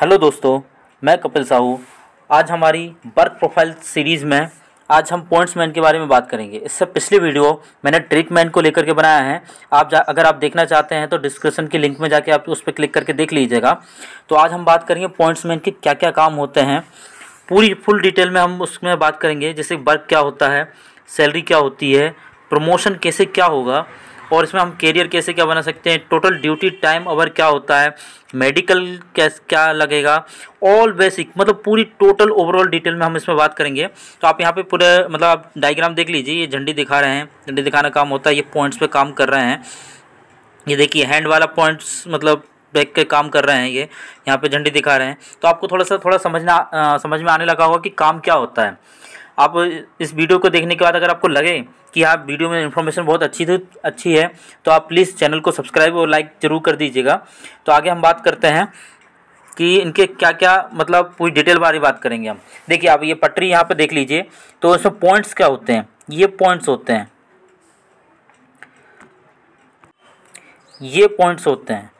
hello दोस्तों मैं कपिल साहू आज हमारी वर्क प्रोफाइल सीरीज़ में आज हम पॉइंट्स मैन के बारे में बात करेंगे इससे पिछली वीडियो मैंने मैन को लेकर के बनाया है आप जा अगर आप देखना चाहते हैं तो डिस्क्रिप्शन के लिंक में जाके आप उस पर क्लिक करके देख लीजिएगा तो आज हम बात करेंगे पॉइंट्स मैन के क्या क्या काम होते हैं पूरी फुल डिटेल में हम उसमें बात करेंगे जैसे वर्क क्या होता है सैलरी क्या होती है प्रमोशन कैसे क्या होगा और इसमें हम कैरियर कैसे क्या बना सकते हैं टोटल ड्यूटी टाइम अवर क्या होता है मेडिकल कैस क्या लगेगा ऑल बेसिक मतलब पूरी टोटल ओवरऑल डिटेल में हम इसमें बात करेंगे तो आप यहाँ पे पूरे मतलब आप डाइग्राम देख लीजिए ये झंडी दिखा रहे हैं झंडी दिखाना काम होता है ये पॉइंट्स पर काम कर रहे हैं ये देखिए हैंड वाला पॉइंट्स मतलब बैक के काम कर रहे हैं ये यहाँ पर झंडी दिखा रहे हैं तो आपको थोड़ा सा थोड़ा समझना आ, समझ में आने लगा होगा कि काम क्या होता है आप इस वीडियो को देखने के बाद अगर आपको लगे कि आप हाँ, वीडियो में इन्फॉर्मेशन बहुत अच्छी थी अच्छी है तो आप प्लीज़ चैनल को सब्सक्राइब और लाइक ज़रूर कर दीजिएगा तो आगे हम बात करते हैं कि इनके क्या क्या मतलब पूरी डिटेल बारे बात करेंगे हम देखिए आप ये पटरी यहाँ पर देख लीजिए तो इसमें पॉइंट्स क्या होते हैं ये पॉइंट्स होते हैं ये पॉइंट्स होते हैं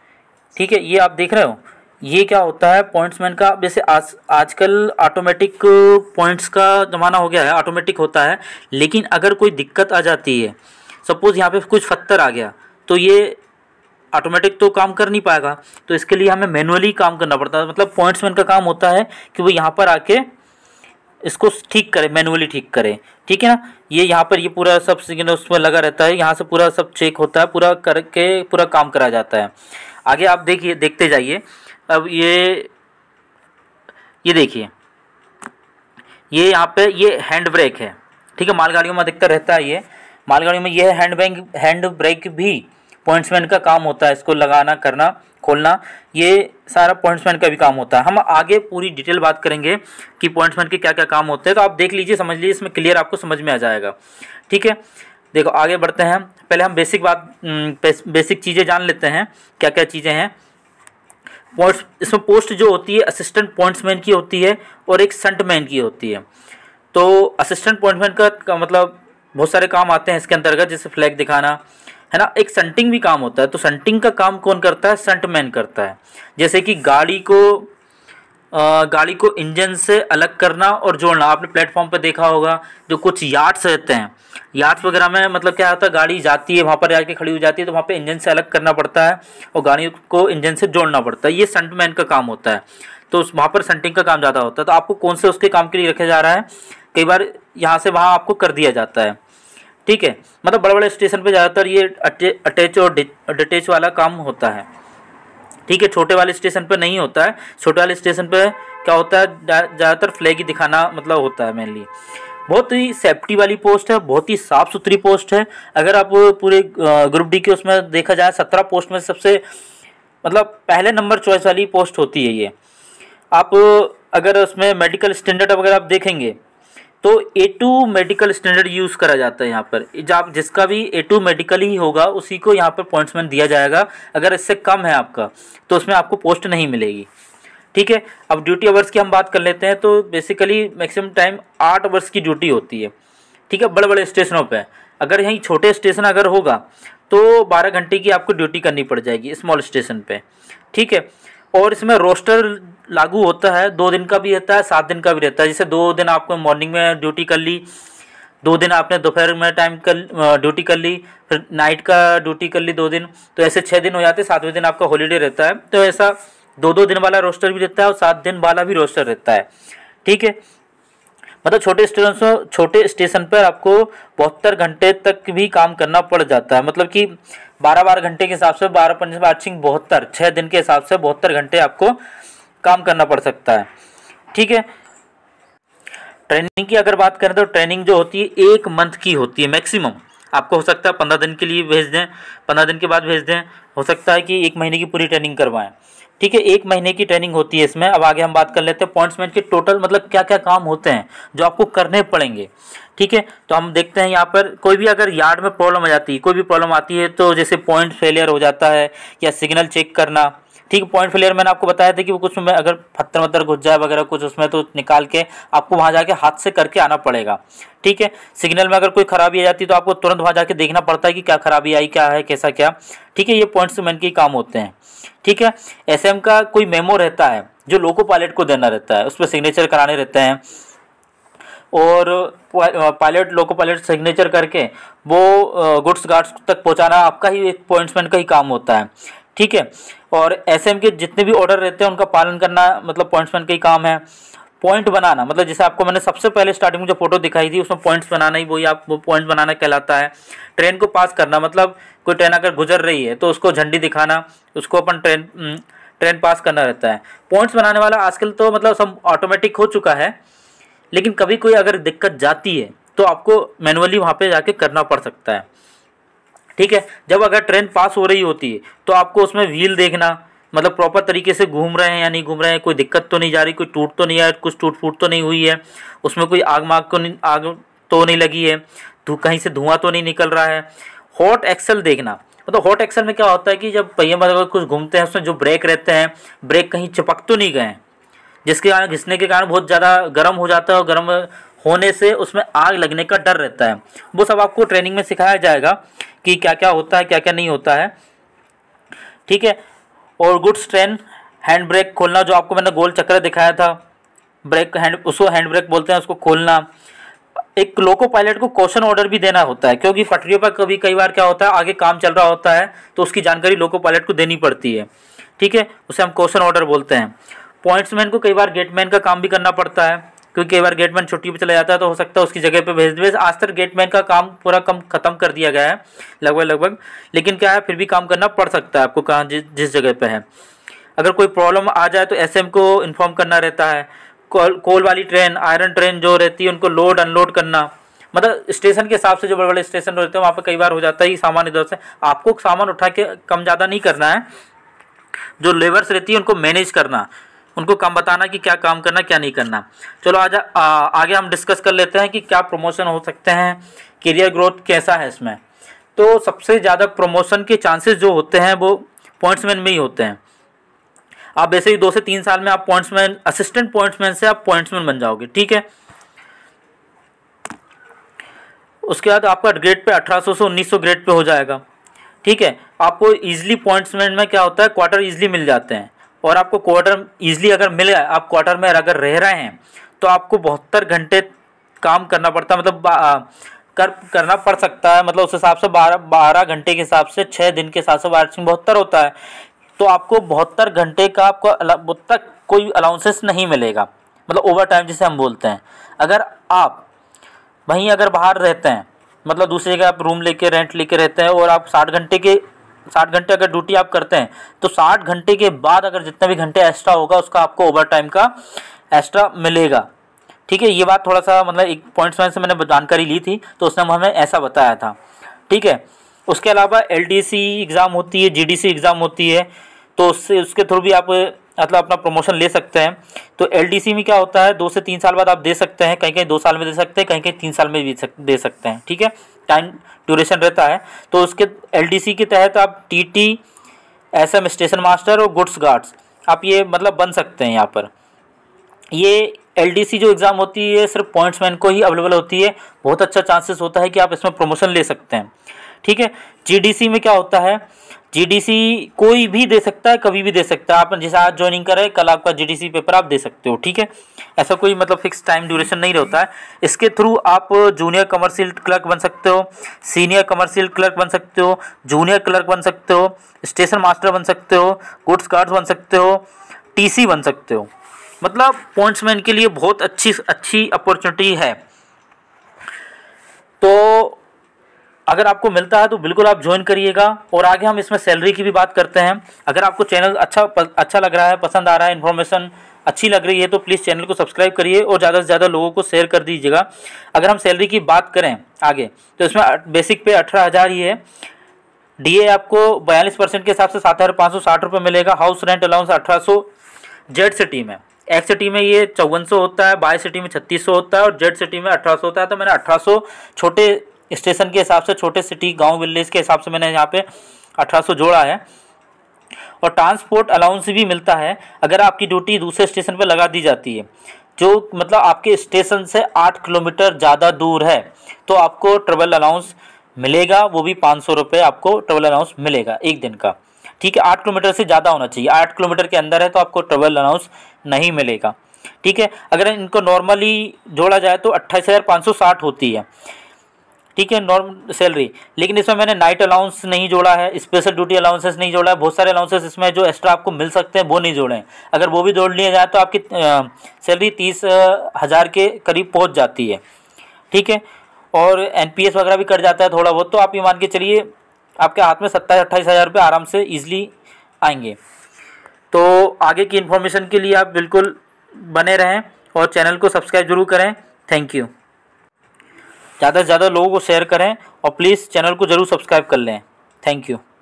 ठीक है ये आप देख रहे हो ये क्या होता है पॉइंट्समैन का जैसे आज आजकल ऑटोमेटिक पॉइंट्स का ज़माना हो गया है ऑटोमेटिक होता है लेकिन अगर कोई दिक्कत आ जाती है सपोज़ यहाँ पे कुछ पत्थर आ गया तो ये ऑटोमेटिक तो काम कर नहीं पाएगा तो इसके लिए हमें मैनुअली काम करना पड़ता है मतलब पॉइंट्समैन का काम होता है कि वो यहाँ पर आके इसको ठीक करें मैनुअली ठीक करें ठीक है ना ये यहाँ पर ये पूरा सब उसमें लगा रहता है यहाँ से पूरा सब चेक होता है पूरा करके पूरा काम करा जाता है आगे आप देखिए देखते जाइए अब ये ये देखिए ये यहाँ पे ये हैंड ब्रेक है ठीक है मालगाड़ियों में अधिकतर रहता है ये मालगाड़ियों में यह हैंड ब्रेक हैंड ब्रेक भी पॉइंट्समैन का काम होता है इसको लगाना करना खोलना ये सारा पॉइंट्समैन का भी काम होता है हम आगे पूरी डिटेल बात करेंगे कि पॉइंट्समैन के क्या क्या काम होते हैं तो आप देख लीजिए समझ लीजिए इसमें क्लियर आपको समझ में आ जाएगा ठीक है देखो आगे बढ़ते हैं पहले हम बेसिक बात बेसिक हम्म, चीज़ें जान लेते हैं क्या क्या चीज़ें हैं पॉइंट्स इसमें पोस्ट जो होती है असिस्टेंट पॉइंट्समैन की होती है और एक संटमैन की होती है तो असिस्टेंट पॉइंटमैन का, का मतलब बहुत सारे काम आते हैं इसके अंतर्गत जैसे फ्लैग दिखाना है ना एक सेंटिंग भी काम होता है तो सेंटिंग का काम कौन करता है संटमैन करता है जैसे कि गाड़ी को गाड़ी को इंजन से अलग करना और जोड़ना आपने प्लेटफॉर्म पर देखा होगा जो कुछ यार्ड्स रहते हैं यार्ड्स वगैरह में मतलब क्या होता है गाड़ी जाती है वहाँ पर जाके खड़ी हो जाती है तो वहाँ पे इंजन से अलग करना पड़ता है और गाड़ी को इंजन से जोड़ना पड़ता है ये संटमैन का काम होता है तो उस वहाँ पर सेंटिंग का काम ज़्यादा होता है तो आपको कौन से उसके काम के लिए रखा जा रहा है कई बार यहाँ से वहाँ आपको कर दिया जाता है ठीक है मतलब बड़े बड़े स्टेशन पर ज़्यादातर ये अटैच और डिटैच वाला काम होता है ठीक है छोटे वाले स्टेशन पर नहीं होता है छोटे वाले स्टेशन पर क्या होता है ज़्यादातर फ्लैग ही दिखाना मतलब होता है मेनली बहुत ही सेफ्टी वाली पोस्ट है बहुत ही साफ सुथरी पोस्ट है अगर आप पूरे ग्रुप डी के उसमें देखा जाए सत्रह पोस्ट में सबसे मतलब पहले नंबर चॉइस वाली पोस्ट होती है ये आप अगर उसमें मेडिकल स्टैंडर्ड अगर आप देखेंगे तो A two medical standard use करा जाता है यहाँ पर जब जिसका भी ए टू मेडिकल ही होगा उसी को यहाँ पर पॉइंट्समैन दिया जाएगा अगर इससे कम है आपका तो उसमें आपको पोस्ट नहीं मिलेगी ठीक है अब ड्यूटी आवर्स की हम बात कर लेते हैं तो बेसिकली मैक्सिमम टाइम आठ आवर्स की ड्यूटी होती है ठीक है बड़े बड़े स्टेशनों पर अगर यहीं छोटे स्टेशन अगर होगा तो बारह घंटे की आपको ड्यूटी करनी पड़ जाएगी स्मॉल स्टेशन पर ठीक है और इसमें रोस्टर लागू होता है दो दिन का भी रहता है सात दिन का भी रहता है जैसे दो दिन आपको मॉर्निंग में ड्यूटी कर ली दो दिन आपने दोपहर में टाइम कर ड्यूटी कर ली फिर नाइट का ड्यूटी कर ली दो दिन तो ऐसे छः दिन हो जाते सातवें दिन आपका हॉलीडे रहता है तो ऐसा दो दो दिन वाला रोस्टर भी रहता है और सात दिन वाला भी रोस्टर रहता है ठीक है मतलब छोटे स्टेशन छोटे स्टेशन पर आपको बहत्तर घंटे तक भी काम करना पड़ जाता है मतलब कि बारह बारह घंटे के हिसाब से बारह पंच आर्चिंग बहत्तर छः दिन के हिसाब से बहत्तर घंटे आपको काम करना पड़ सकता है ठीक है ट्रेनिंग की अगर बात करें तो ट्रेनिंग जो होती है एक मंथ की होती है मैक्सिमम आपको हो सकता है पंद्रह दिन के लिए भेज दें पंद्रह दिन के बाद भेज दें हो सकता है कि एक महीने की पूरी ट्रेनिंग करवाएं ठीक है एक महीने की ट्रेनिंग होती है इसमें अब आगे हम बात कर लेते हैं अपॉइंट्समेंट के टोटल मतलब क्या क्या काम होते हैं जो आपको करने पड़ेंगे ठीक है तो हम देखते हैं यहाँ पर कोई भी अगर यार्ड में प्रॉब्लम आ जाती है कोई भी प्रॉब्लम आती है तो जैसे पॉइंट फेलियर हो जाता है या सिग्नल चेक करना ठीक पॉइंट फिलियर मैंने आपको बताया था कि वो कुछ में अगर पत्थर वत्थर घुस जाए वगैरह कुछ उसमें तो निकाल के आपको वहाँ जाके हाथ से करके आना पड़ेगा ठीक है सिग्नल में अगर कोई खराबी आ जाती है तो आपको तुरंत वहाँ जाके देखना पड़ता है कि क्या खराबी आई क्या है कैसा क्या ठीक है ये पॉइंट्स मैन के काम होते हैं ठीक है एस का कोई मेमो रहता है जो लोको पायलट को देना रहता है उस पर सिग्नेचर कराने रहते हैं और पायलट लोको पायलट सिग्नेचर करके वो गुड्स गार्ड्स तक पहुंचाना आपका ही एक पॉइंट्समैन का ही काम होता है ठीक है और एस के जितने भी ऑर्डर रहते हैं उनका पालन करना मतलब पॉइंट्समैन का ही काम है पॉइंट बनाना मतलब जैसे आपको मैंने सबसे पहले स्टार्टिंग में जो फोटो दिखाई थी उसमें पॉइंट्स बनाना ही वही आप वो पॉइंट बनाना कहलाता है ट्रेन को पास करना मतलब कोई ट्रेन अगर गुजर रही है तो उसको झंडी दिखाना उसको अपन ट्रेन ट्रेन पास करना रहता है पॉइंट्स बनाने वाला आजकल तो मतलब सब ऑटोमेटिक हो चुका है लेकिन कभी कोई अगर दिक्कत जाती है तो आपको मैनुअली वहाँ पर जाके करना पड़ सकता है ठीक है जब अगर ट्रेन पास हो रही होती है तो आपको उसमें व्हील देखना मतलब प्रॉपर तरीके से घूम रहे हैं या नहीं घूम रहे हैं कोई दिक्कत तो नहीं जा रही कोई टूट तो नहीं आया कुछ टूट फूट तो नहीं हुई है उसमें कोई आग माग को नहीं आग तो नहीं लगी है धू कहीं से धुआं तो नहीं निकल रहा है हॉट एक्सल देखना मतलब हॉट एक्सल में क्या होता है कि जब पहिए मतलब कुछ घूमते हैं उसमें जो ब्रेक रहते हैं ब्रेक कहीं चिपक तो नहीं गए जिसके कारण घिसने के कारण बहुत ज़्यादा गर्म हो जाता है और गर्म होने से उसमें आग लगने का डर रहता है वो सब आपको ट्रेनिंग में सिखाया जाएगा कि क्या क्या होता है क्या क्या नहीं होता है ठीक है और गुड्स ट्रेन हैंड ब्रेक खोलना जो आपको मैंने गोल चक्र दिखाया था ब्रेक हैंड उसको हैंड ब्रेक बोलते हैं उसको खोलना एक लोको पायलट को क्वेश्चन ऑर्डर भी देना होता है क्योंकि पटरियों पर कभी कई बार क्या होता है आगे काम चल रहा होता है तो उसकी जानकारी लोको पायलट को देनी पड़ती है ठीक है उसे हम क्वेश्चन ऑर्डर बोलते हैं पॉइंट्समैन को कई बार गेटमैन का काम भी करना पड़ता है क्योंकि एक बार गेटमैन छुट्टी पर चला जाता है तो हो सकता है उसकी जगह पर भेज दे आज तक गेटमैन का काम पूरा कम खत्म कर दिया गया है लगभग लगभग लेकिन क्या है फिर भी काम करना पड़ सकता है आपको कहाँ जिस जगह पर है अगर कोई प्रॉब्लम आ जाए तो एसएम को इन्फॉर्म करना रहता है कोल, कोल वाली ट्रेन आयरन ट्रेन जो रहती है उनको लोड अनलोड करना मतलब स्टेशन के हिसाब से जो बड़े बड़े स्टेशन रहते हैं वहाँ पर कई बार हो जाता है सामान इधर से आपको सामान उठा के कम ज़्यादा नहीं करना है जो लेबर्स रहती है उनको मैनेज करना उनको काम बताना कि क्या काम करना क्या नहीं करना चलो आज आगे हम डिस्कस कर लेते हैं कि क्या प्रमोशन हो सकते हैं करियर ग्रोथ कैसा है इसमें तो सबसे ज़्यादा प्रमोशन के चांसेस जो होते हैं वो पॉइंट्समैन में ही होते हैं आप वैसे ही दो से तीन साल में आप पॉइंट्समैन असिस्टेंट पॉइंट्समैन से आप पॉइंट्समैन बन जाओगे ठीक है उसके बाद आपका ग्रेड पे 1800 से 1900 ग्रेड पे हो जाएगा ठीक है आपको ईजिली पॉइंट्समैन में क्या होता है क्वार्टर ईजिली मिल जाते हैं और आपको क्वार्टर ईजिली अगर मिल गया आप क्वार्टर में अगर रह रहे हैं तो आपको बहत्तर घंटे काम करना पड़ता है मतलब कर करना पड़ सकता है मतलब उस हिसाब से बारह बारह घंटे के हिसाब से छः दिन के हिसाब से बारह बहत्तर होता है तो आपको बहत्तर घंटे का आपको तक कोई अलाउंसेस नहीं मिलेगा मतलब ओवर टाइम जिसे हम बोलते हैं अगर आप वहीं अगर बाहर रहते हैं मतलब दूसरे का आप रूम लेके रेंट लेके रहते हैं और आप साठ घंटे के साठ घंटे अगर ड्यूटी आप करते हैं तो साठ घंटे के बाद अगर जितना भी घंटे एक्स्ट्रा होगा उसका आपको ओवर टाइम का एक्स्ट्रा मिलेगा ठीक है ये बात थोड़ा सा मतलब एक पॉइंट्स में से मैंने जानकारी ली थी तो उसने हमें ऐसा बताया था ठीक है उसके अलावा एल एग्ज़ाम होती है जी एग्ज़ाम होती है तो उससे उसके थ्रू भी आप मतलब अपना प्रमोशन ले सकते हैं तो एलडीसी में क्या होता है दो से तीन साल बाद आप दे सकते हैं कहीं कहीं दो साल में दे सकते हैं कहीं कहीं तीन साल में भी दे सकते हैं ठीक है टाइम ड्यूरेशन रहता है तो उसके एलडीसी के तहत आप टीटी एसएम स्टेशन मास्टर और गुड्स गार्ड्स आप ये मतलब बन सकते हैं यहाँ पर ये एल जो एग्ज़ाम होती है सिर्फ पॉइंट्समैन को ही अवेलेबल होती है बहुत अच्छा चांसेस होता है कि आप इसमें प्रमोशन ले सकते हैं ठीक है जी में क्या होता है जीडीसी कोई भी दे सकता है कभी भी दे सकता है आपने जैसे आज ज्वाइनिंग करा है कल आपका जीडीसी पेपर आप दे सकते हो ठीक है ऐसा कोई मतलब फिक्स टाइम ड्यूरेशन नहीं रहता है इसके थ्रू आप जूनियर कमर्शियल क्लर्क बन सकते हो सीनियर कमर्शियल क्लर्क बन सकते हो जूनियर क्लर्क बन सकते हो स्टेशन मास्टर बन सकते हो गुड्स कार्ड्स बन सकते हो टी बन सकते हो मतलब पॉइंट्समैन के लिए बहुत अच्छी अच्छी अपॉर्चुनिटी है अगर आपको मिलता है तो बिल्कुल आप ज्वाइन करिएगा और आगे हम इसमें सैलरी की भी बात करते हैं अगर आपको चैनल अच्छा अच्छा लग रहा है पसंद आ रहा है इन्फॉर्मेशन अच्छी लग रही है तो प्लीज़ चैनल को सब्सक्राइब करिए और ज़्यादा से ज़्यादा लोगों को शेयर कर दीजिएगा अगर हम सैलरी की बात करें आगे तो इसमें बेसिक पे अठारह हज़ार ही है डीए आपको बयालीस परसेंट के हिसाब से सात हज़ार पाँच सौ साठ रुपये मिलेगा हाउस रेंट अलाउंस अठारह सौ जेड सिटी में एक्स सिटी में ये चौवन सौ होता है बाई सिटी में छत्तीस सौ होता है और जेड सिटी में अठारह सौ होता है तो मैंने अठारह सौ छोटे स्टेशन के हिसाब से छोटे सिटी गांव विलेज के हिसाब से मैंने यहाँ पे 1800 जोड़ा है और ट्रांसपोर्ट अलाउंस भी मिलता है अगर आपकी ड्यूटी दूसरे स्टेशन पर लगा दी जाती है जो मतलब आपके स्टेशन से आठ किलोमीटर ज़्यादा दूर है तो आपको ट्रेवल अलाउंस मिलेगा वो भी पाँच सौ रुपये आपको ट्रेवल अलाउंस मिलेगा एक दिन का ठीक है आठ किलोमीटर से ज़्यादा होना चाहिए आठ किलोमीटर के अंदर है तो आपको ट्रेवल अलाउंस नहीं मिलेगा ठीक है अगर इनको नॉर्मली जोड़ा जाए तो अट्ठाईस हज़ार पाँच सौ साठ होती है ठीक है नॉर्मल सैलरी लेकिन इसमें मैंने नाइट अलाउंस नहीं जोड़ा है स्पेशल ड्यूटी अलाउंसेस नहीं जोड़ा है बहुत सारे अलाउंसेस इसमें जो एक्स्ट्रा आपको मिल सकते हैं वो नहीं जोड़े हैं अगर वो भी जोड़ लिया जाए तो आपकी सैलरी तीस हज़ार के करीब पहुँच जाती है ठीक है और एन वगैरह भी कट जाता है थोड़ा बहुत तो आप ये मान के चलिए आपके हाथ में सत्ताईस अट्ठाईस हज़ार रुपये आराम से ईजिली आएंगे तो आगे की इन्फॉर्मेशन के लिए आप बिल्कुल बने रहें और चैनल को सब्सक्राइब जरूर करें थैंक यू ज़्यादा से ज़्यादा लोगों को शेयर करें और प्लीज़ चैनल को ज़रूर सब्सक्राइब कर लें थैंक यू